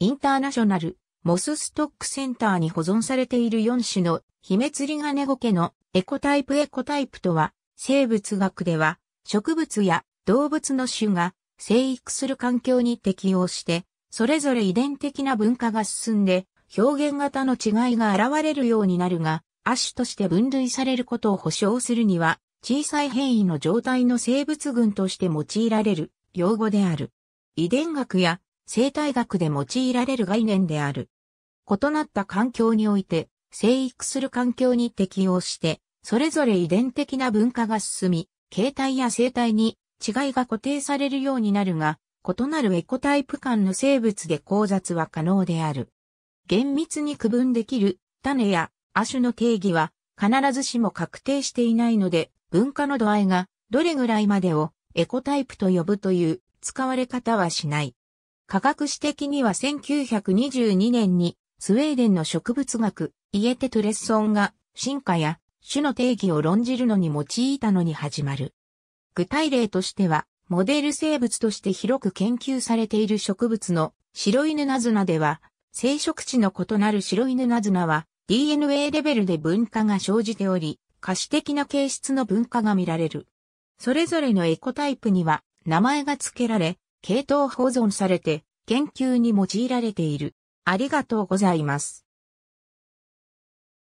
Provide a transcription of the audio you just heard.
インターナショナル、モスストックセンターに保存されている4種のヒメツリガネゴケのエコタイプエコタイプとは、生物学では植物や動物の種が生育する環境に適応して、それぞれ遺伝的な文化が進んで、表現型の違いが現れるようになるが、亜種として分類されることを保証するには、小さい変異の状態の生物群として用いられる用語である。遺伝学や生態学で用いられる概念である。異なった環境において、生育する環境に適応して、それぞれ遺伝的な文化が進み、形態や生態に違いが固定されるようになるが、異なるエコタイプ間の生物で交雑は可能である。厳密に区分できる種や亜種の定義は必ずしも確定していないので、文化の度合いがどれぐらいまでをエコタイプと呼ぶという使われ方はしない。科学史的には1922年にスウェーデンの植物学、イエテ・トレッソンが進化や種の定義を論じるのに用いたのに始まる。具体例としては、モデル生物として広く研究されている植物の白犬ナズナでは、生殖地の異なる白犬ナズナは DNA レベルで分化が生じており、可視的な形質の分化が見られる。それぞれのエコタイプには名前が付けられ、系統保存されて研究に用いられている。ありがとうございます。